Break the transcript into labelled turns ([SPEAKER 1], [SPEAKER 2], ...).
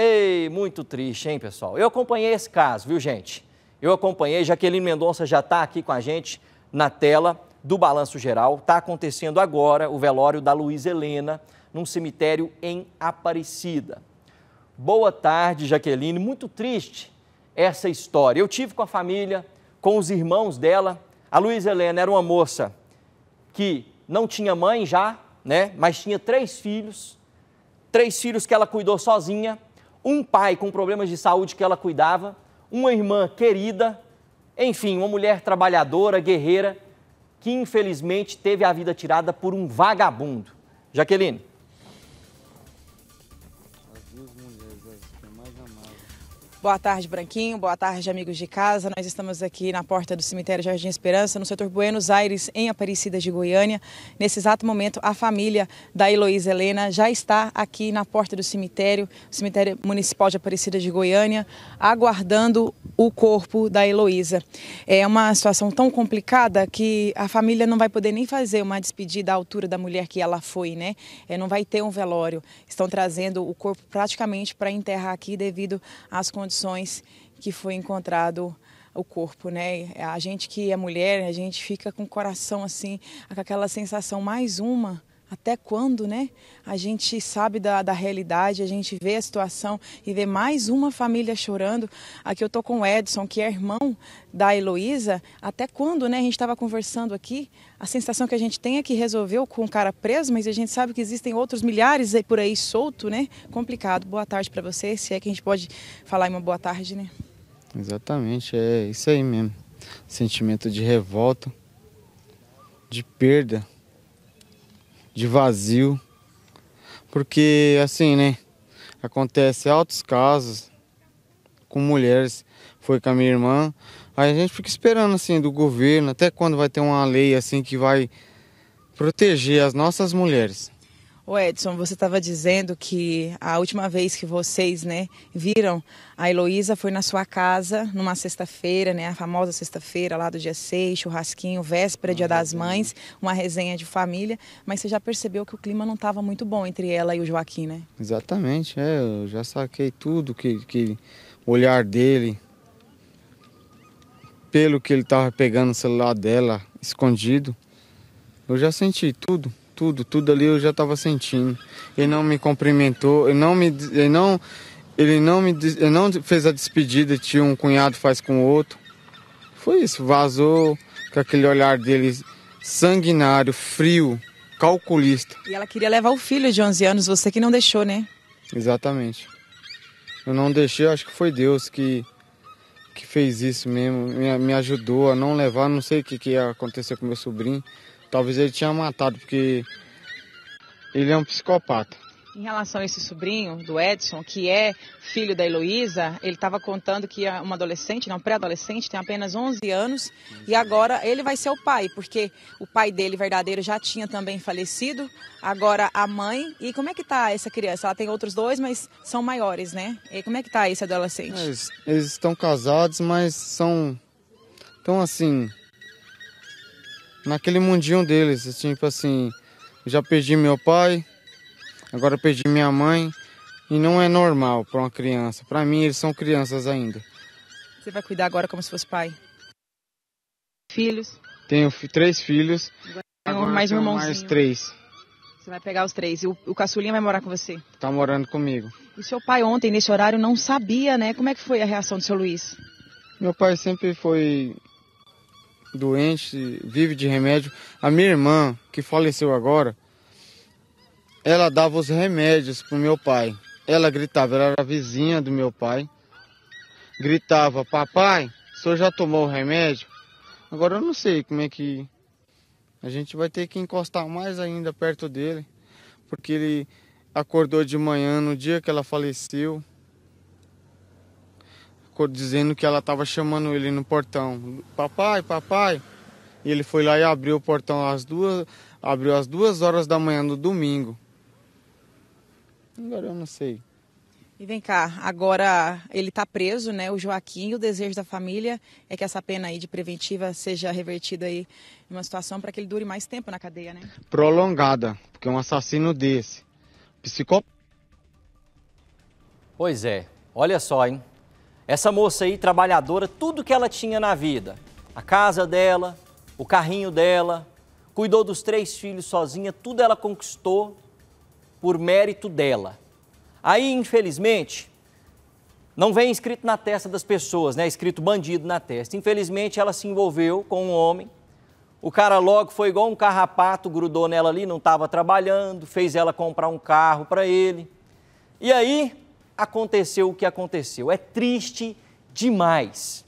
[SPEAKER 1] Ei, muito triste, hein, pessoal? Eu acompanhei esse caso, viu, gente? Eu acompanhei, Jaqueline Mendonça já está aqui com a gente na tela do Balanço Geral. Está acontecendo agora o velório da Luiz Helena num cemitério em Aparecida. Boa tarde, Jaqueline. Muito triste essa história. Eu tive com a família, com os irmãos dela. A Luiz Helena era uma moça que não tinha mãe já, né? Mas tinha três filhos. Três filhos que ela cuidou sozinha um pai com problemas de saúde que ela cuidava, uma irmã querida, enfim, uma mulher trabalhadora, guerreira, que infelizmente teve a vida tirada por um vagabundo. Jaqueline.
[SPEAKER 2] As duas mulheres.
[SPEAKER 3] Boa tarde, Branquinho. Boa tarde, amigos de casa. Nós estamos aqui na porta do cemitério Jardim Esperança, no setor Buenos Aires, em Aparecida de Goiânia. Nesse exato momento, a família da Heloísa Helena já está aqui na porta do cemitério, cemitério municipal de Aparecida de Goiânia, aguardando o corpo da Heloísa. É uma situação tão complicada que a família não vai poder nem fazer uma despedida à altura da mulher que ela foi, né? É, não vai ter um velório. Estão trazendo o corpo praticamente para enterrar aqui devido às condições que foi encontrado o corpo, né? A gente que é mulher, a gente fica com o coração assim, com aquela sensação mais uma até quando, né? A gente sabe da, da realidade, a gente vê a situação e vê mais uma família chorando. Aqui eu tô com o Edson, que é irmão da Heloísa. Até quando, né? A gente estava conversando aqui. A sensação que a gente tem é que resolveu com o cara preso, mas a gente sabe que existem outros milhares aí por aí solto, né? Complicado. Boa tarde para você, se é que a gente pode falar em uma boa tarde, né?
[SPEAKER 2] Exatamente, é isso aí mesmo. Sentimento de revolta, de perda de vazio. Porque, assim, né? Acontece altos casos com mulheres. Foi com a minha irmã. Aí a gente fica esperando, assim, do governo, até quando vai ter uma lei, assim, que vai proteger as nossas mulheres.
[SPEAKER 3] O Edson, você estava dizendo que a última vez que vocês, né, viram a Heloísa foi na sua casa numa sexta-feira, né, a famosa sexta-feira lá do dia 6, churrasquinho, véspera, Dia das uhum. Mães, uma resenha de família, mas você já percebeu que o clima não estava muito bom entre ela e o Joaquim, né?
[SPEAKER 2] Exatamente, é, eu já saquei tudo que que olhar dele pelo que ele estava pegando o celular dela escondido. Eu já senti tudo tudo, tudo ali eu já estava sentindo. Ele não me cumprimentou, ele não me, ele não, ele não me, ele não fez a despedida que um cunhado faz com o outro. Foi isso, vazou com aquele olhar dele sanguinário, frio, calculista.
[SPEAKER 3] E ela queria levar o filho de 11 anos, você que não deixou, né?
[SPEAKER 2] Exatamente. Eu não deixei, acho que foi Deus que, que fez isso mesmo, me, me ajudou a não levar, não sei o que, que aconteceu com meu sobrinho, Talvez ele tinha matado, porque ele é um psicopata.
[SPEAKER 3] Em relação a esse sobrinho do Edson, que é filho da Heloísa, ele estava contando que é uma adolescente, não, pré-adolescente, tem apenas 11 anos, e agora ele vai ser o pai, porque o pai dele, verdadeiro, já tinha também falecido, agora a mãe. E como é que está essa criança? Ela tem outros dois, mas são maiores, né? E como é que está esse adolescente? Eles,
[SPEAKER 2] eles estão casados, mas são. Então, assim, naquele mundinho deles. Tipo assim, já perdi meu pai, agora perdi minha mãe. E não é normal para uma criança. Para mim, eles são crianças ainda.
[SPEAKER 3] Você vai cuidar agora como se fosse pai? Filhos?
[SPEAKER 2] Tenho três filhos.
[SPEAKER 3] Agora mais um Mais três. Você vai pegar os três. E o, o caçulinha vai morar com você?
[SPEAKER 2] Tá morando comigo.
[SPEAKER 3] E seu pai ontem, nesse horário, não sabia, né? Como é que foi a reação do seu Luiz?
[SPEAKER 2] Meu pai sempre foi doente, vive de remédio. A minha irmã, que faleceu agora, ela dava os remédios para o meu pai. Ela gritava, ela era vizinha do meu pai. Gritava, papai, o senhor já tomou o remédio? Agora eu não sei como é que. A gente vai ter que encostar mais ainda perto dele, porque ele acordou de manhã no dia que ela faleceu dizendo que ela estava chamando ele no portão, papai, papai. E ele foi lá e abriu o portão às duas, abriu às duas horas da manhã do domingo. Agora eu não sei. E vem
[SPEAKER 3] cá, agora ele está preso, né? O Joaquim, o desejo da família é que essa pena aí de preventiva seja revertida aí em uma situação para que ele dure mais tempo na cadeia, né?
[SPEAKER 2] Prolongada, porque um assassino desse, Psicop.
[SPEAKER 1] Pois é, olha só, hein? Essa moça aí, trabalhadora, tudo que ela tinha na vida, a casa dela, o carrinho dela, cuidou dos três filhos sozinha, tudo ela conquistou por mérito dela. Aí, infelizmente, não vem escrito na testa das pessoas, né? Escrito bandido na testa. Infelizmente, ela se envolveu com um homem. O cara logo foi igual um carrapato, grudou nela ali, não estava trabalhando, fez ela comprar um carro para ele. E aí, aconteceu o que aconteceu. É triste demais.